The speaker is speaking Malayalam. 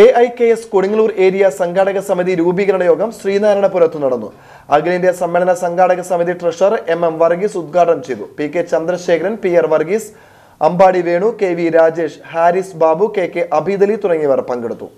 A I K S Kodungallur area സംഘാടക സമിതി രൂപീകരണ യോഗം ശ്രീനാരായണപുരത്ത് നടന്നു അഖിലേന്ത്യാ സമ്മേളന സംഘാടക സമിതി ട്രഷറർ എം എം വർഗീസ് ഉദ്ഘാടനം ചെയ്തു P K Chandrasekharan P R Varghese Ambadi Venu K V Rajesh Haris Babu K K Abeedali തുടങ്ങിയവർ പങ്കെടുത്തു